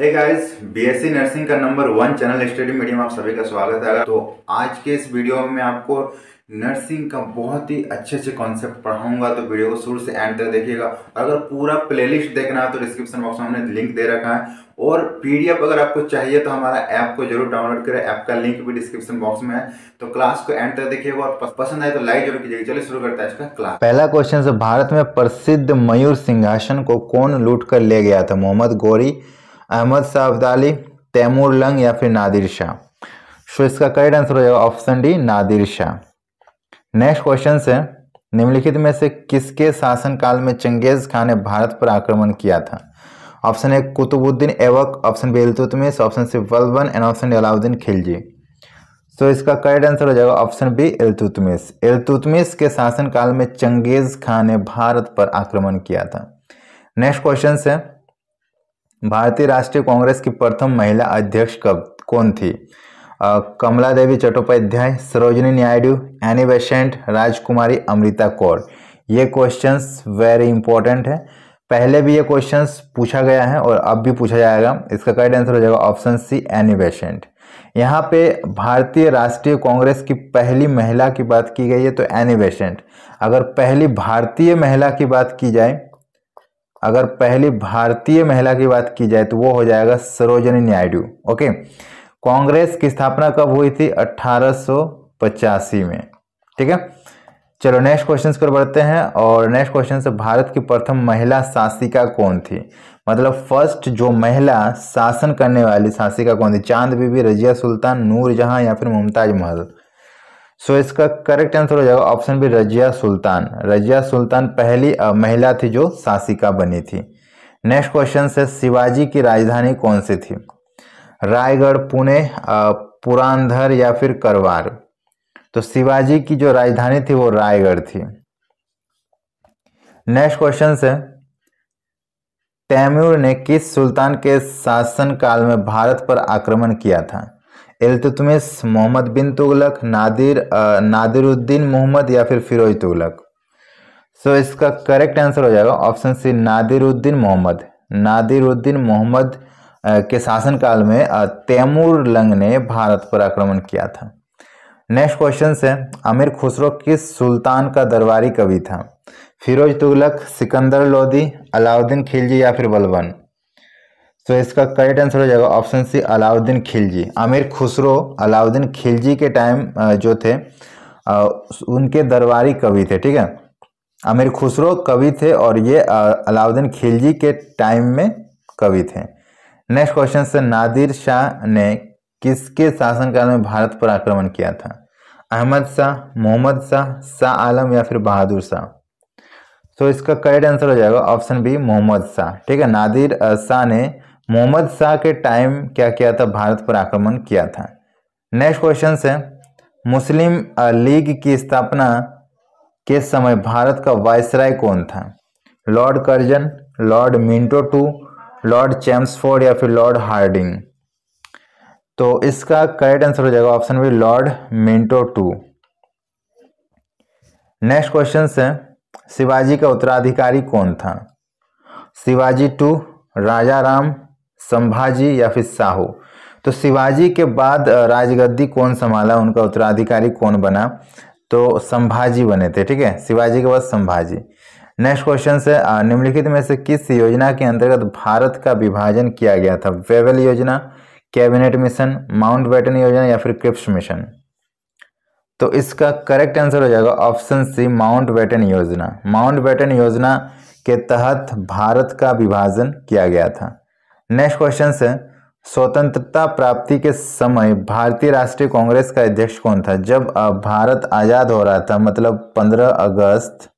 हे guys BSc nursing का number one channel study medium आप सभी का स्वागत है तो आज के इस वीडियो में आपको नर्सिंग का बहुत ही अच्छे अच्छे कॉन्सेप्ट पढ़ाऊंगा तो वीडियो को शुरू से एंड तक देखिएगा और अगर पूरा प्लेलिस्ट देखना है तो डिस्क्रिप्शन बॉक्स में हमने लिंक दे रखा है और पीडीएफ अगर आपको चाहिए तो हमारा ऐप को जरूर डाउनलोड करें ऐप का लिंक भी डिस्क्रिप्शन बॉक्स में है तो क्लास को एंड तक देखिएगा और पसंद आए तो लाइक जरूर कीजिएगा चलिए शुरू करता है इसका क्लास पहला क्वेश्चन भारत में प्रसिद्ध मयूर सिंहासन को कौन लूट कर ले गया था मोहम्मद गौरी अहमद शाह अब्दाली तैमूर लंग या फिर नादिर शाह सो इसका करेक्ट आंसर हो जाएगा option D Nadir Shah next question है निम्नलिखित में से किसके शासनकाल में चंगेज खान ने भारत पर आक्रमण किया था option A Qutubuddin Aibak option B Iltutmish option C Balban and option D Alauddin Khilji so इसका करेक्ट आंसर हो जाएगा ऑप्शन बी इलतुतमिस इलतुतमिस के शासनकाल में चंगेज खान ने भारत पर आक्रमण किया था नेक्स्ट क्वेश्चन है भारतीय राष्ट्रीय कांग्रेस की प्रथम महिला अध्यक्ष कब कौन थी कमला देवी चट्टोपाध्याय सरोजनी नायडू एनी बेसेंट राजकुमारी अमृता कौर ये क्वेश्चंस वेरी इंपॉर्टेंट है पहले भी ये क्वेश्चंस पूछा गया है और अब भी पूछा जाएगा इसका करेक्ट आंसर हो जाएगा ऑप्शन सी एनी बेसेंट यहाँ पे भारतीय राष्ट्रीय कांग्रेस की पहली महिला की बात की गई है तो एनी बेसेंट अगर पहली भारतीय महिला की बात की जाए अगर पहली भारतीय महिला की बात की जाए तो वो हो जाएगा सरोजनी नायडू ओके कांग्रेस की स्थापना कब हुई थी अट्ठारह में ठीक है चलो नेक्स्ट क्वेश्चन पर बढ़ते हैं और नेक्स्ट क्वेश्चन से भारत की प्रथम महिला शासिका कौन थी मतलब फर्स्ट जो महिला शासन करने वाली शासिका कौन थी चांद बीबी रजिया सुल्तान नूर जहां या फिर मुमताज महल सो इसका करेक्ट आंसर हो जाएगा ऑप्शन बी रजिया सुल्तान रजिया सुल्तान पहली महिला थी जो शासिका बनी थी नेक्स्ट क्वेश्चन से शिवाजी की राजधानी कौन सी थी रायगढ़ पुणे पुरानधर या फिर करवार तो शिवाजी की जो राजधानी थी वो रायगढ़ थी नेक्स्ट क्वेश्चन से तैमूर ने किस सुल्तान के शासनकाल में भारत पर आक्रमण किया था इल्तुतमिस मोहम्मद बिन तुगलक नादिर नादिरुद्दीन मोहम्मद या फिर फिरोज तुगलक सो इसका करेक्ट आंसर हो जाएगा ऑप्शन सी नादिरुद्दीन मोहम्मद नादिरुद्दीन मोहम्मद के शासनकाल में तैमूर लंग ने भारत पर आक्रमण किया था नेक्स्ट क्वेश्चन है आमिर खुसरो किस सुल्तान का दरबारी कवि था फिरोज तुगलक सिकंदर लोदी अलाउद्दीन खिलजी या फिर बलबन सो तो इसका करेक्ट आंसर हो जाएगा ऑप्शन सी अलाउद्दीन खिलजी आमिर खुसरो अलाउद्दीन खिलजी के टाइम जो थे उनके दरबारी कवि थे ठीक है आमिर खुसरो कवि थे और ये अलाउद्दीन खिलजी के टाइम में कवि थे नेक्स्ट क्वेश्चन से नादिर शाह ने किसके शासनकाल में भारत पर आक्रमण किया था अहमद शाह मोहम्मद शाह शाह आलम या फिर बहादुर शाह तो इसका करेक्ट आंसर हो जाएगा ऑप्शन बी मोहम्मद शाह ठीक है नादिर शाह ने मोहम्मद शाह के टाइम क्या किया था भारत पर आक्रमण किया था नेक्स्ट क्वेश्चन है मुस्लिम लीग की स्थापना के समय भारत का वायसराय कौन था Lord Curzon Lord Minto two Lord Chelmsford या फिर लॉर्ड हार्डिंग तो इसका करेक्ट आंसर हो जाएगा option B Lord Minto two next question है शिवाजी का उत्तराधिकारी कौन था शिवाजी टू राजा राम संभाजी या फिर साहू तो शिवाजी के बाद राजगद्दी कौन संभाला उनका उत्तराधिकारी कौन बना तो संभाजी बने थे ठीक है शिवाजी के बाद संभाजी नेक्स्ट क्वेश्चन से निम्नलिखित में से किस योजना के अंतर्गत भारत का विभाजन किया गया था वेवल योजना कैबिनेट मिशन माउंट बैटन योजना या फिर क्रिप्स मिशन तो इसका करेक्ट आंसर हो जाएगा ऑप्शन सी माउंट बैटन योजना माउंट बैटन योजना के तहत भारत का विभाजन किया गया था नेक्स्ट क्वेश्चन है स्वतंत्रता प्राप्ति के समय भारतीय राष्ट्रीय कांग्रेस का अध्यक्ष कौन था जब भारत आज़ाद हो रहा था मतलब 15 अगस्त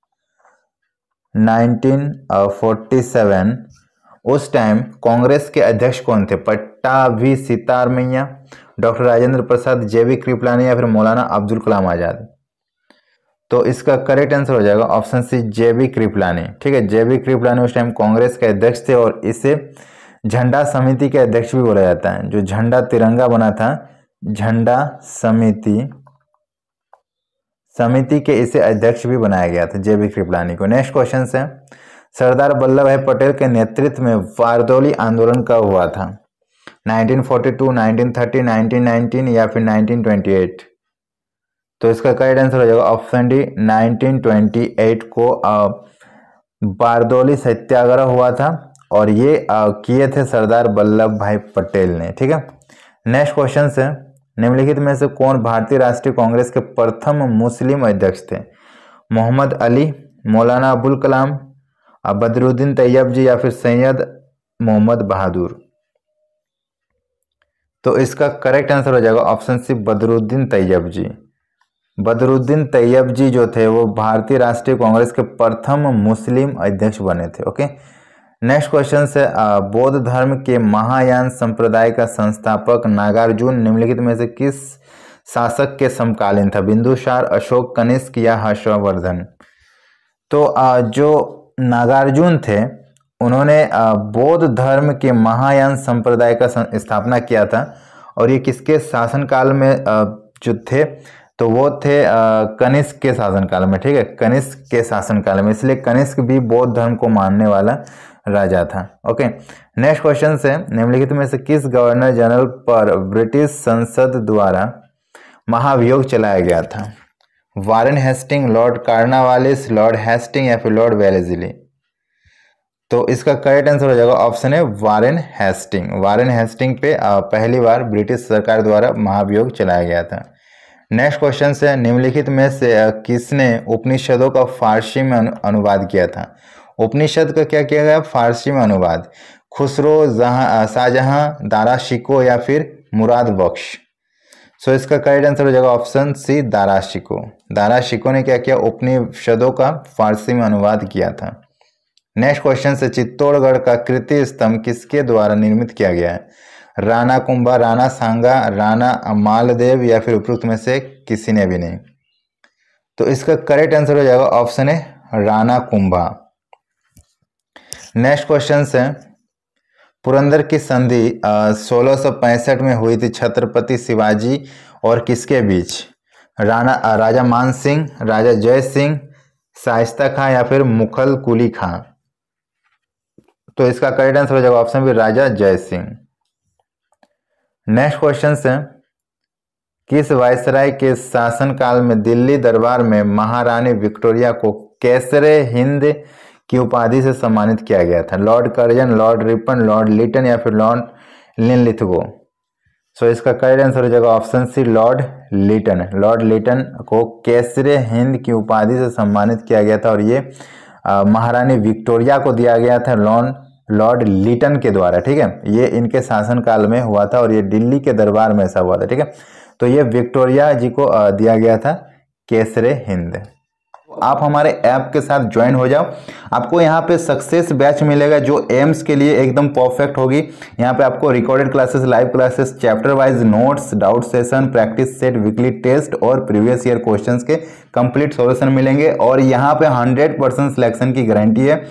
1947 उस टाइम कांग्रेस के अध्यक्ष कौन थे पट्टा पट्टाभी सीतारमैया डॉक्टर राजेंद्र प्रसाद जेवी कृपलानी या फिर मौलाना अब्दुल कलाम आज़ाद तो इसका करेक्ट आंसर हो जाएगा ऑप्शन सी जेवी कृपलानी ठीक है जेवी कृपलानी उस टाइम कांग्रेस के अध्यक्ष थे और इसे झंडा समिति के अध्यक्ष भी बोला जाता है जो झंडा तिरंगा बना था झंडा समिति समिति के इसे अध्यक्ष भी बनाया गया था जे बी कृपलानी को नेक्स्ट क्वेश्चन है सरदार वल्लभ भाई पटेल के नेतृत्व में वारदौली आंदोलन कब हुआ था 1942, 1930, 1919 या फिर 1928 तो इसका करेक्ट आंसर हो जाएगा ऑप्शन डी 1928 को बारदौली सत्याग्रह हुआ था और ये किए थे सरदार वल्लभ भाई पटेल ने ठीक है नेक्स्ट क्वेश्चन है निम्नलिखित में से कौन भारतीय राष्ट्रीय कांग्रेस के प्रथम मुस्लिम अध्यक्ष थे मोहम्मद अली मौलाना अबुल कलाम बदरुद्दीन तैयब जी या फिर सैयद मोहम्मद बहादुर तो इसका करेक्ट आंसर हो जाएगा option C Badruddin Tyabji Badruddin Tyabji जो थे वो भारतीय राष्ट्रीय कांग्रेस के प्रथम मुस्लिम अध्यक्ष बने थे ओके नेक्स्ट क्वेश्चन से बौद्ध धर्म के महायान संप्रदाय का संस्थापक नागार्जुन निम्नलिखित में से किस शासक के समकालीन था बिंदुसार अशोक कनिष्क या हर्षवर्धन तो जो नागार्जुन थे उन्होंने बौद्ध धर्म के महायान संप्रदाय का स्थापना किया था और ये किसके शासनकाल में जो थे तो वो थे कनिष्क के शासनकाल में ठीक है कनिष्क के शासनकाल में इसलिए कनिष्क भी बौद्ध धर्म को मानने वाला राजा था ओके नेक्स्ट क्वेश्चन है निम्नलिखित में से किस गवर्नर जनरल पर ब्रिटिश संसद द्वारा महाभियोग चलाया गया था Warren Hastings Lord Cornwallis Lord Hastings या फिर लॉर्ड वेलेजिली तो इसका करेक्ट आंसर हो जाएगा ऑप्शन है वारेन हेस्टिंग वारेन हेस्टिंग पे पहली बार ब्रिटिश सरकार द्वारा महाभियोग चलाया गया था नेक्स्ट क्वेश्चन से निम्नलिखित में से किसने उपनिषदों का फारसी में अनुवाद किया था उपनिषद का क्या किया गया फारसी में अनुवाद खुसरो शाहजहाँ दारा शिको या फिर मुराद बख्श सो so, इसका करेक्ट आंसर हो जाएगा ऑप्शन सी दारा शिको दारा शिको ने क्या किया उपनिषदों का फारसी में अनुवाद किया था नेक्स्ट क्वेश्चन से चित्तौड़गढ़ का कृति स्तंभ किसके द्वारा निर्मित किया गया है राणा कुंभा राणा सांगा राणा अमालदेव या फिर उपरुक्त में से किसी ने भी नहीं तो इसका करेक्ट आंसर हो जाएगा ऑप्शन है राणा कुंभा नेक्स्ट क्वेश्चन है पुरंदर की संधि सोलह में हुई थी छत्रपति शिवाजी और किसके बीच राणा राजा मान सिंह राजा जय सिंह साइस्ता खां या फिर मुखल कुली खां तो इसका करेक्ट आंसर हो जाएगा ऑप्शन भी राजा जय सिंह नेक्स्ट क्वेश्चन है किस वायसराय के शासनकाल में दिल्ली दरबार में महारानी विक्टोरिया को कैसरे हिंद की उपाधि से सम्मानित किया गया था Lord Curzon Lord Ripon Lord Lytton या फिर लॉर्ड लिनलिथगो सो इसका करेक्ट आंसर हो जाएगा option C Lord Lytton Lord Lytton को कैसरे हिंद की उपाधि से सम्मानित किया गया था और ये महारानी विक्टोरिया को दिया गया था लॉन लॉर्ड लिटन के द्वारा ठीक है ये इनके शासनकाल में हुआ था और ये दिल्ली के दरबार में ऐसा हुआ था ठीक है तो ये विक्टोरिया जी को दिया गया था केसरे हिंद आप हमारे ऐप के साथ ज्वाइन हो जाओ आपको यहाँ पे सक्सेस बैच मिलेगा जो एम्स के लिए एकदम परफेक्ट होगी यहाँ पे आपको recorded classes live classes chapter wise notes doubt session practice set weekly test और प्रीवियस ईयर क्वेश्चन के कंप्लीट सोल्यूशन मिलेंगे और यहाँ पे हंड्रेड परसेंट सिलेक्शन की गारंटी है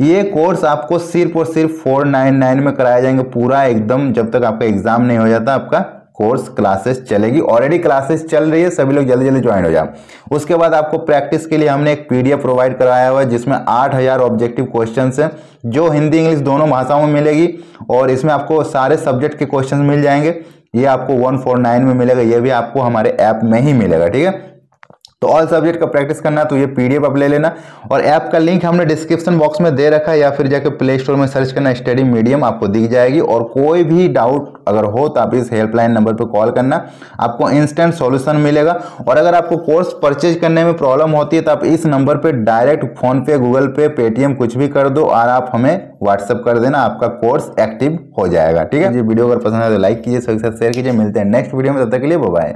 ये कोर्स आपको सिर्फ और सिर्फ फोर नाइन नाइन में कराया जाएंगे पूरा एकदम जब तक आपका एग्जाम नहीं हो जाता आपका कोर्स क्लासेस चलेगी ऑलरेडी क्लासेस चल रही है सभी लोग जल्दी जल्दी ज्वाइन हो जाए उसके बाद आपको प्रैक्टिस के लिए हमने एक पीडीएफ प्रोवाइड कराया हुआ है जिसमें आठ हज़ार ऑब्जेक्टिव क्वेश्चन हैं जो हिंदी इंग्लिश दोनों भाषाओं में मिलेगी और इसमें आपको सारे सब्जेक्ट के क्वेश्चन मिल जाएंगे ये आपको वन फोर नाइन में मिलेगा ये भी आपको हमारे ऐप में ही मिलेगा ठीक है तो ऑल सब्जेक्ट का प्रैक्टिस करना है तो ये पीडीएफ आप ले लेना और ऐप का लिंक हमने डिस्क्रिप्शन बॉक्स में दे रखा है या फिर जाके प्ले स्टोर में सर्च करना स्टडी मीडियम आपको दिख जाएगी और कोई भी डाउट अगर हो तो आप इस हेल्पलाइन नंबर पर कॉल करना आपको इंस्टेंट सॉल्यूशन मिलेगा और अगर आपको कोर्स परचेज करने में प्रॉब्लम होती है तो आप इस नंबर पर direct PhonePe Google Pay Paytm कुछ भी कर दो और आप हमें व्हाट्सअप कर देना आपका कोर्स एक्टिव हो जाएगा ठीक है जी वीडियो अगर पसंद है तो लाइक कीजिए साथ शेयर कीजिए मिलते हैं नेक्स्ट वीडियो में तब तक के लिए बाय